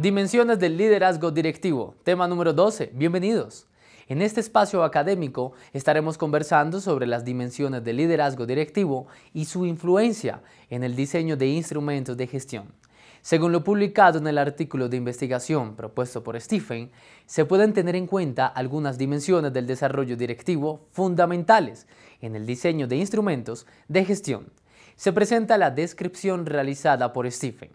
Dimensiones del liderazgo directivo, tema número 12. Bienvenidos. En este espacio académico estaremos conversando sobre las dimensiones del liderazgo directivo y su influencia en el diseño de instrumentos de gestión. Según lo publicado en el artículo de investigación propuesto por Stephen, se pueden tener en cuenta algunas dimensiones del desarrollo directivo fundamentales en el diseño de instrumentos de gestión. Se presenta la descripción realizada por Stephen.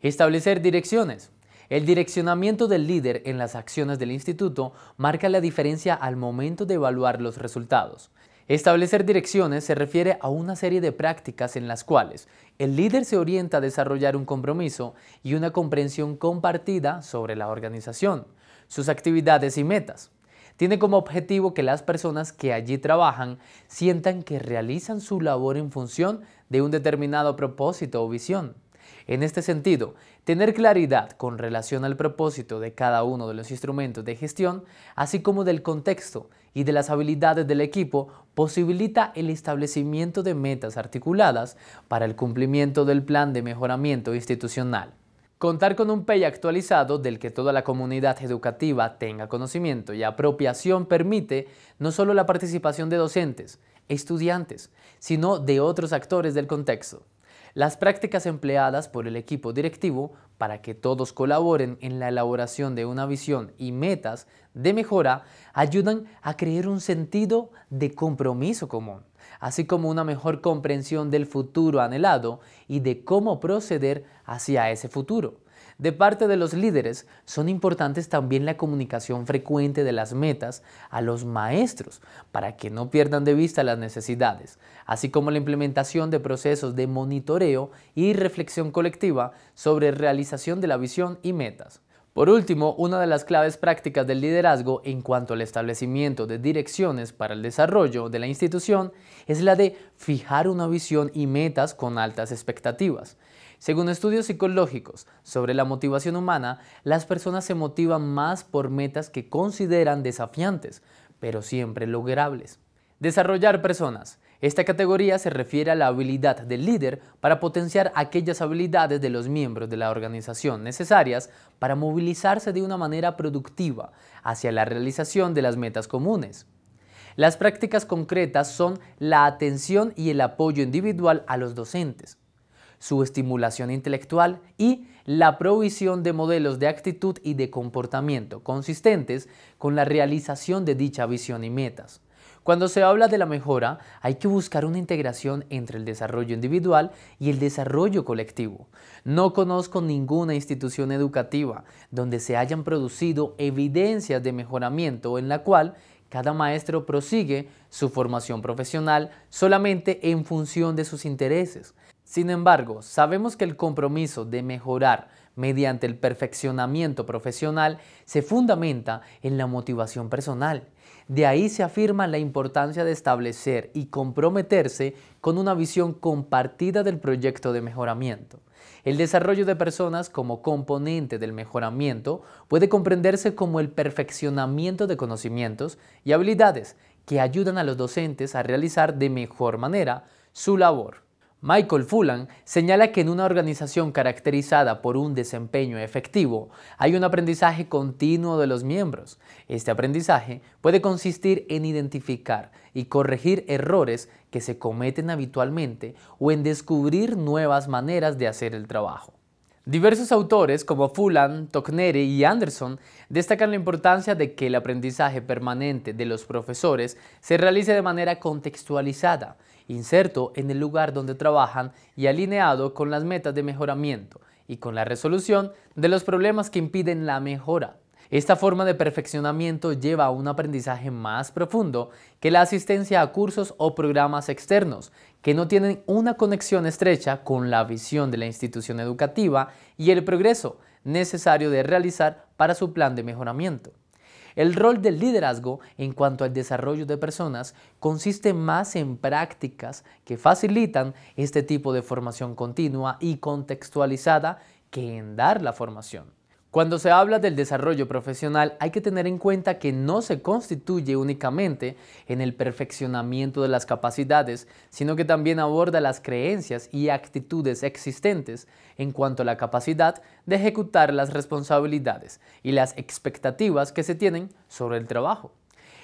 Establecer direcciones, el direccionamiento del líder en las acciones del instituto marca la diferencia al momento de evaluar los resultados. Establecer direcciones se refiere a una serie de prácticas en las cuales el líder se orienta a desarrollar un compromiso y una comprensión compartida sobre la organización, sus actividades y metas. Tiene como objetivo que las personas que allí trabajan sientan que realizan su labor en función de un determinado propósito o visión. En este sentido, tener claridad con relación al propósito de cada uno de los instrumentos de gestión, así como del contexto y de las habilidades del equipo, posibilita el establecimiento de metas articuladas para el cumplimiento del plan de mejoramiento institucional. Contar con un PEI actualizado del que toda la comunidad educativa tenga conocimiento y apropiación permite no solo la participación de docentes, estudiantes, sino de otros actores del contexto las prácticas empleadas por el equipo directivo para que todos colaboren en la elaboración de una visión y metas de mejora ayudan a crear un sentido de compromiso común, así como una mejor comprensión del futuro anhelado y de cómo proceder hacia ese futuro. De parte de los líderes, son importantes también la comunicación frecuente de las metas a los maestros para que no pierdan de vista las necesidades, así como la implementación de procesos de monitoreo y reflexión colectiva sobre realización de la visión y metas. Por último, una de las claves prácticas del liderazgo en cuanto al establecimiento de direcciones para el desarrollo de la institución es la de fijar una visión y metas con altas expectativas. Según estudios psicológicos sobre la motivación humana, las personas se motivan más por metas que consideran desafiantes, pero siempre logrables. Desarrollar personas. Esta categoría se refiere a la habilidad del líder para potenciar aquellas habilidades de los miembros de la organización necesarias para movilizarse de una manera productiva hacia la realización de las metas comunes. Las prácticas concretas son la atención y el apoyo individual a los docentes, su estimulación intelectual y la provisión de modelos de actitud y de comportamiento consistentes con la realización de dicha visión y metas. Cuando se habla de la mejora, hay que buscar una integración entre el desarrollo individual y el desarrollo colectivo. No conozco ninguna institución educativa donde se hayan producido evidencias de mejoramiento en la cual cada maestro prosigue su formación profesional solamente en función de sus intereses, sin embargo, sabemos que el compromiso de mejorar mediante el perfeccionamiento profesional se fundamenta en la motivación personal. De ahí se afirma la importancia de establecer y comprometerse con una visión compartida del proyecto de mejoramiento. El desarrollo de personas como componente del mejoramiento puede comprenderse como el perfeccionamiento de conocimientos y habilidades que ayudan a los docentes a realizar de mejor manera su labor. Michael Fulan señala que en una organización caracterizada por un desempeño efectivo hay un aprendizaje continuo de los miembros. Este aprendizaje puede consistir en identificar y corregir errores que se cometen habitualmente o en descubrir nuevas maneras de hacer el trabajo. Diversos autores como Fulan, Tocneri y Anderson destacan la importancia de que el aprendizaje permanente de los profesores se realice de manera contextualizada inserto en el lugar donde trabajan y alineado con las metas de mejoramiento y con la resolución de los problemas que impiden la mejora. Esta forma de perfeccionamiento lleva a un aprendizaje más profundo que la asistencia a cursos o programas externos, que no tienen una conexión estrecha con la visión de la institución educativa y el progreso necesario de realizar para su plan de mejoramiento. El rol del liderazgo en cuanto al desarrollo de personas consiste más en prácticas que facilitan este tipo de formación continua y contextualizada que en dar la formación. Cuando se habla del desarrollo profesional hay que tener en cuenta que no se constituye únicamente en el perfeccionamiento de las capacidades, sino que también aborda las creencias y actitudes existentes en cuanto a la capacidad de ejecutar las responsabilidades y las expectativas que se tienen sobre el trabajo.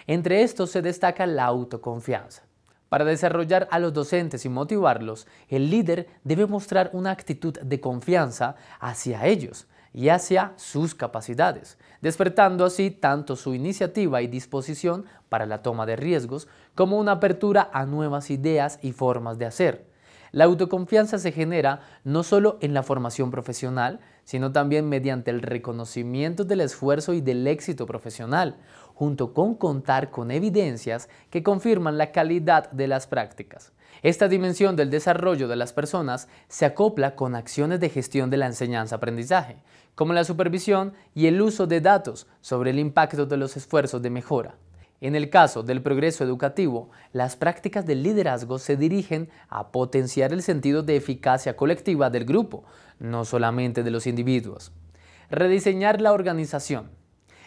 Entre estos se destaca la autoconfianza. Para desarrollar a los docentes y motivarlos, el líder debe mostrar una actitud de confianza hacia ellos, y hacia sus capacidades, despertando así tanto su iniciativa y disposición para la toma de riesgos como una apertura a nuevas ideas y formas de hacer. La autoconfianza se genera no solo en la formación profesional, sino también mediante el reconocimiento del esfuerzo y del éxito profesional, junto con contar con evidencias que confirman la calidad de las prácticas. Esta dimensión del desarrollo de las personas se acopla con acciones de gestión de la enseñanza-aprendizaje, como la supervisión y el uso de datos sobre el impacto de los esfuerzos de mejora. En el caso del progreso educativo, las prácticas del liderazgo se dirigen a potenciar el sentido de eficacia colectiva del grupo, no solamente de los individuos. Rediseñar la organización.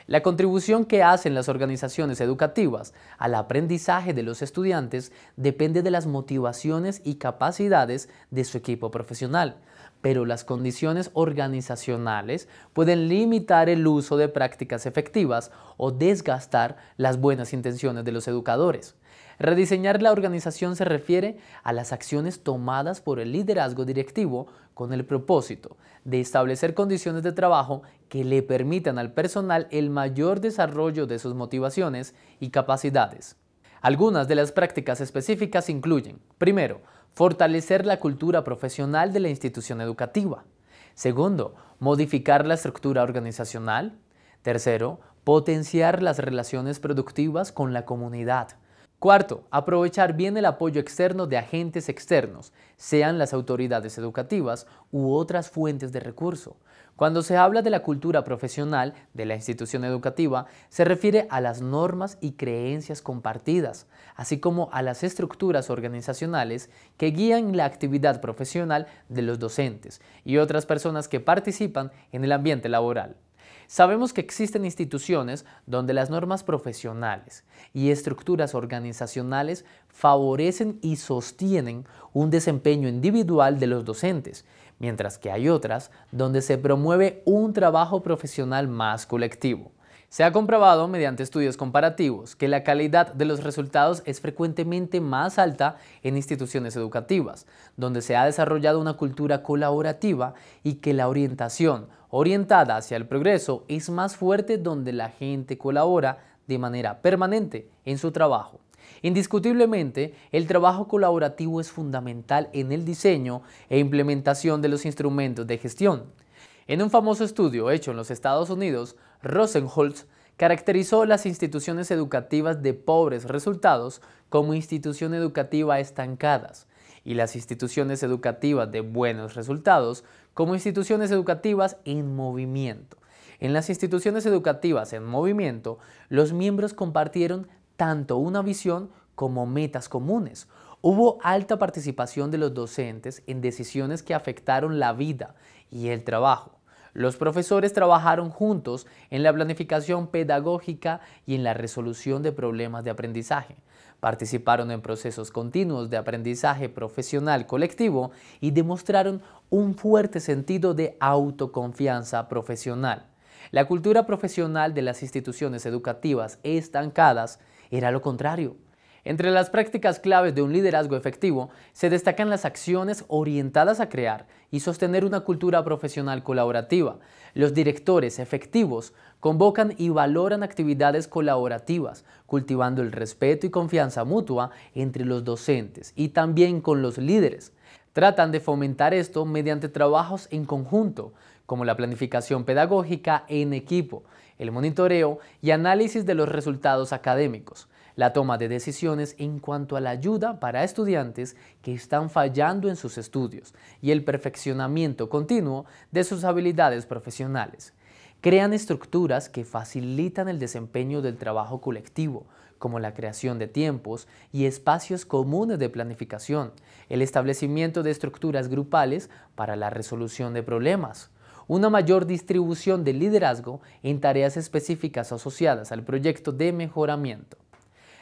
La contribución que hacen las organizaciones educativas al aprendizaje de los estudiantes depende de las motivaciones y capacidades de su equipo profesional, pero las condiciones organizacionales pueden limitar el uso de prácticas efectivas o desgastar las buenas intenciones de los educadores. Rediseñar la organización se refiere a las acciones tomadas por el liderazgo directivo con el propósito de establecer condiciones de trabajo que le permitan al personal el mayor desarrollo de sus motivaciones y capacidades. Algunas de las prácticas específicas incluyen, primero, fortalecer la cultura profesional de la institución educativa. Segundo, modificar la estructura organizacional. Tercero, potenciar las relaciones productivas con la comunidad. Cuarto, aprovechar bien el apoyo externo de agentes externos, sean las autoridades educativas u otras fuentes de recurso. Cuando se habla de la cultura profesional de la institución educativa, se refiere a las normas y creencias compartidas, así como a las estructuras organizacionales que guían la actividad profesional de los docentes y otras personas que participan en el ambiente laboral. Sabemos que existen instituciones donde las normas profesionales y estructuras organizacionales favorecen y sostienen un desempeño individual de los docentes, mientras que hay otras donde se promueve un trabajo profesional más colectivo. Se ha comprobado mediante estudios comparativos que la calidad de los resultados es frecuentemente más alta en instituciones educativas, donde se ha desarrollado una cultura colaborativa y que la orientación orientada hacia el progreso es más fuerte donde la gente colabora de manera permanente en su trabajo. Indiscutiblemente, el trabajo colaborativo es fundamental en el diseño e implementación de los instrumentos de gestión. En un famoso estudio hecho en los Estados Unidos, Rosenholz caracterizó las instituciones educativas de pobres resultados como instituciones educativas estancadas y las instituciones educativas de buenos resultados como instituciones educativas en movimiento. En las instituciones educativas en movimiento, los miembros compartieron tanto una visión como metas comunes. Hubo alta participación de los docentes en decisiones que afectaron la vida y el trabajo. Los profesores trabajaron juntos en la planificación pedagógica y en la resolución de problemas de aprendizaje. Participaron en procesos continuos de aprendizaje profesional colectivo y demostraron un fuerte sentido de autoconfianza profesional. La cultura profesional de las instituciones educativas estancadas era lo contrario. Entre las prácticas claves de un liderazgo efectivo se destacan las acciones orientadas a crear y sostener una cultura profesional colaborativa. Los directores efectivos convocan y valoran actividades colaborativas, cultivando el respeto y confianza mutua entre los docentes y también con los líderes. Tratan de fomentar esto mediante trabajos en conjunto, como la planificación pedagógica en equipo, el monitoreo y análisis de los resultados académicos la toma de decisiones en cuanto a la ayuda para estudiantes que están fallando en sus estudios y el perfeccionamiento continuo de sus habilidades profesionales. Crean estructuras que facilitan el desempeño del trabajo colectivo, como la creación de tiempos y espacios comunes de planificación, el establecimiento de estructuras grupales para la resolución de problemas, una mayor distribución del liderazgo en tareas específicas asociadas al proyecto de mejoramiento.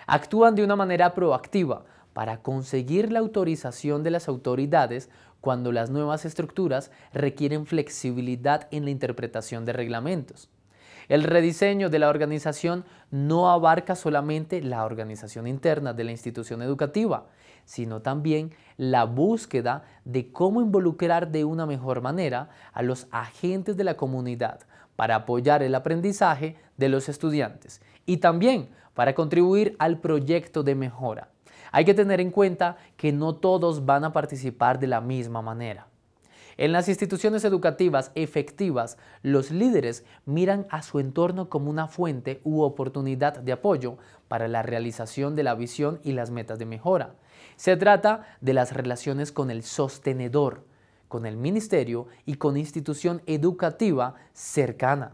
Actúan de una manera proactiva para conseguir la autorización de las autoridades cuando las nuevas estructuras requieren flexibilidad en la interpretación de reglamentos. El rediseño de la organización no abarca solamente la organización interna de la institución educativa, sino también la búsqueda de cómo involucrar de una mejor manera a los agentes de la comunidad para apoyar el aprendizaje de los estudiantes y también para contribuir al proyecto de mejora. Hay que tener en cuenta que no todos van a participar de la misma manera. En las instituciones educativas efectivas, los líderes miran a su entorno como una fuente u oportunidad de apoyo para la realización de la visión y las metas de mejora. Se trata de las relaciones con el sostenedor, con el ministerio y con institución educativa cercana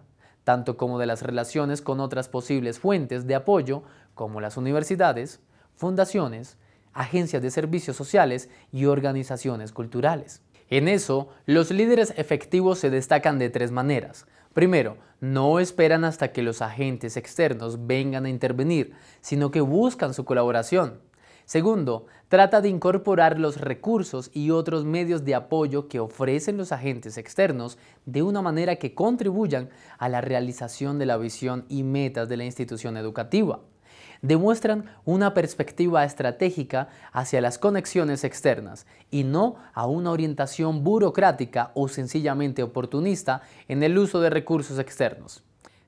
tanto como de las relaciones con otras posibles fuentes de apoyo, como las universidades, fundaciones, agencias de servicios sociales y organizaciones culturales. En eso, los líderes efectivos se destacan de tres maneras. Primero, no esperan hasta que los agentes externos vengan a intervenir, sino que buscan su colaboración. Segundo, trata de incorporar los recursos y otros medios de apoyo que ofrecen los agentes externos de una manera que contribuyan a la realización de la visión y metas de la institución educativa. Demuestran una perspectiva estratégica hacia las conexiones externas y no a una orientación burocrática o sencillamente oportunista en el uso de recursos externos.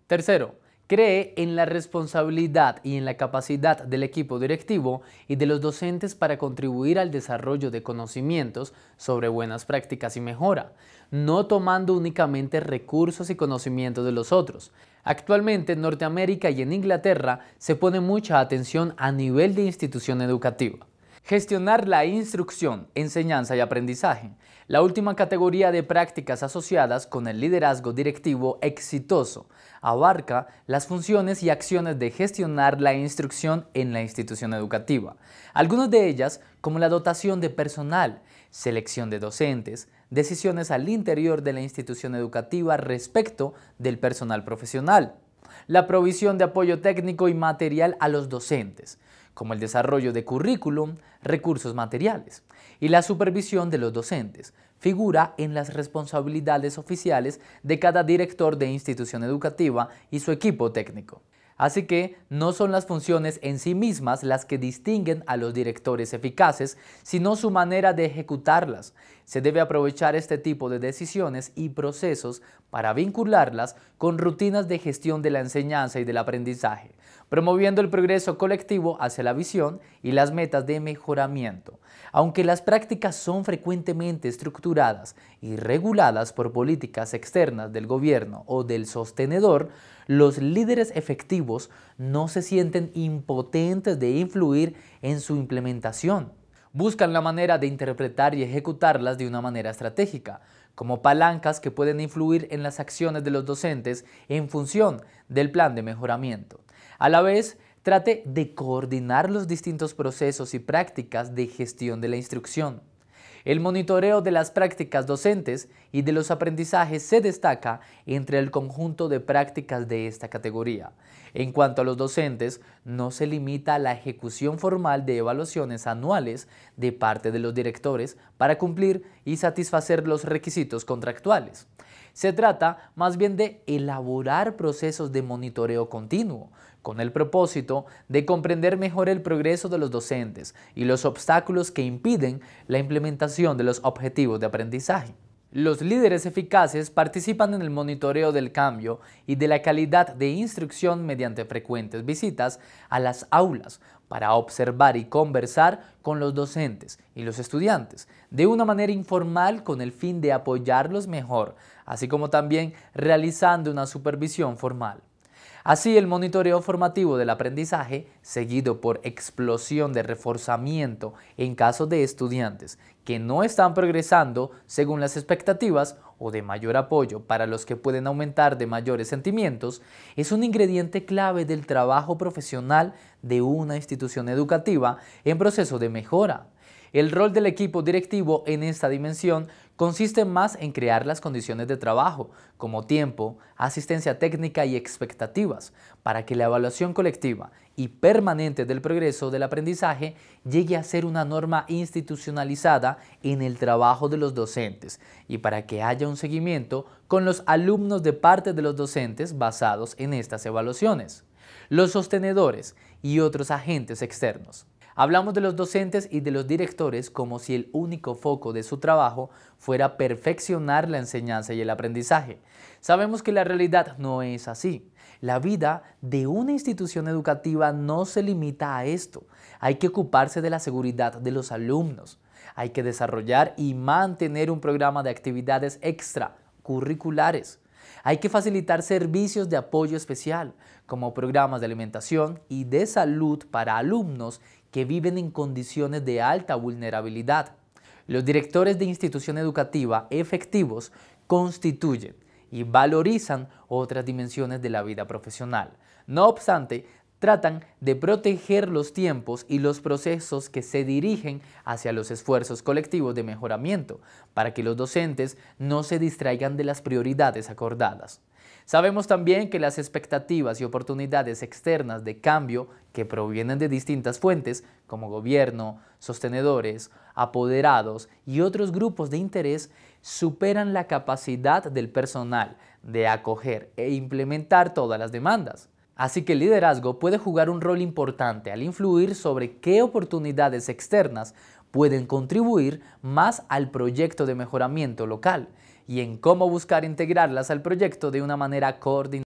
Tercero, cree en la responsabilidad y en la capacidad del equipo directivo y de los docentes para contribuir al desarrollo de conocimientos sobre buenas prácticas y mejora, no tomando únicamente recursos y conocimientos de los otros. Actualmente en Norteamérica y en Inglaterra se pone mucha atención a nivel de institución educativa. Gestionar la instrucción, enseñanza y aprendizaje, la última categoría de prácticas asociadas con el liderazgo directivo exitoso, abarca las funciones y acciones de gestionar la instrucción en la institución educativa, algunas de ellas como la dotación de personal, selección de docentes, decisiones al interior de la institución educativa respecto del personal profesional, la provisión de apoyo técnico y material a los docentes, como el desarrollo de currículum, recursos materiales y la supervisión de los docentes, figura en las responsabilidades oficiales de cada director de institución educativa y su equipo técnico. Así que no son las funciones en sí mismas las que distinguen a los directores eficaces, sino su manera de ejecutarlas. Se debe aprovechar este tipo de decisiones y procesos para vincularlas con rutinas de gestión de la enseñanza y del aprendizaje, promoviendo el progreso colectivo hacia la visión y las metas de mejoramiento. Aunque las prácticas son frecuentemente estructuradas y reguladas por políticas externas del gobierno o del sostenedor, los líderes efectivos no se sienten impotentes de influir en su implementación. Buscan la manera de interpretar y ejecutarlas de una manera estratégica, como palancas que pueden influir en las acciones de los docentes en función del plan de mejoramiento. A la vez, trate de coordinar los distintos procesos y prácticas de gestión de la instrucción. El monitoreo de las prácticas docentes y de los aprendizajes se destaca entre el conjunto de prácticas de esta categoría. En cuanto a los docentes, no se limita a la ejecución formal de evaluaciones anuales de parte de los directores para cumplir y satisfacer los requisitos contractuales. Se trata más bien de elaborar procesos de monitoreo continuo, con el propósito de comprender mejor el progreso de los docentes y los obstáculos que impiden la implementación de los objetivos de aprendizaje. Los líderes eficaces participan en el monitoreo del cambio y de la calidad de instrucción mediante frecuentes visitas a las aulas para observar y conversar con los docentes y los estudiantes de una manera informal con el fin de apoyarlos mejor, así como también realizando una supervisión formal. Así, el monitoreo formativo del aprendizaje, seguido por explosión de reforzamiento en casos de estudiantes que no están progresando según las expectativas o de mayor apoyo para los que pueden aumentar de mayores sentimientos, es un ingrediente clave del trabajo profesional de una institución educativa en proceso de mejora. El rol del equipo directivo en esta dimensión consiste más en crear las condiciones de trabajo, como tiempo, asistencia técnica y expectativas, para que la evaluación colectiva y permanente del progreso del aprendizaje llegue a ser una norma institucionalizada en el trabajo de los docentes y para que haya un seguimiento con los alumnos de parte de los docentes basados en estas evaluaciones, los sostenedores y otros agentes externos. Hablamos de los docentes y de los directores como si el único foco de su trabajo fuera perfeccionar la enseñanza y el aprendizaje. Sabemos que la realidad no es así. La vida de una institución educativa no se limita a esto. Hay que ocuparse de la seguridad de los alumnos. Hay que desarrollar y mantener un programa de actividades extracurriculares. Hay que facilitar servicios de apoyo especial, como programas de alimentación y de salud para alumnos que viven en condiciones de alta vulnerabilidad. Los directores de institución educativa efectivos constituyen y valorizan otras dimensiones de la vida profesional. No obstante, tratan de proteger los tiempos y los procesos que se dirigen hacia los esfuerzos colectivos de mejoramiento, para que los docentes no se distraigan de las prioridades acordadas. Sabemos también que las expectativas y oportunidades externas de cambio que provienen de distintas fuentes, como gobierno, sostenedores, apoderados y otros grupos de interés, superan la capacidad del personal de acoger e implementar todas las demandas. Así que el liderazgo puede jugar un rol importante al influir sobre qué oportunidades externas pueden contribuir más al proyecto de mejoramiento local y en cómo buscar integrarlas al proyecto de una manera coordinada.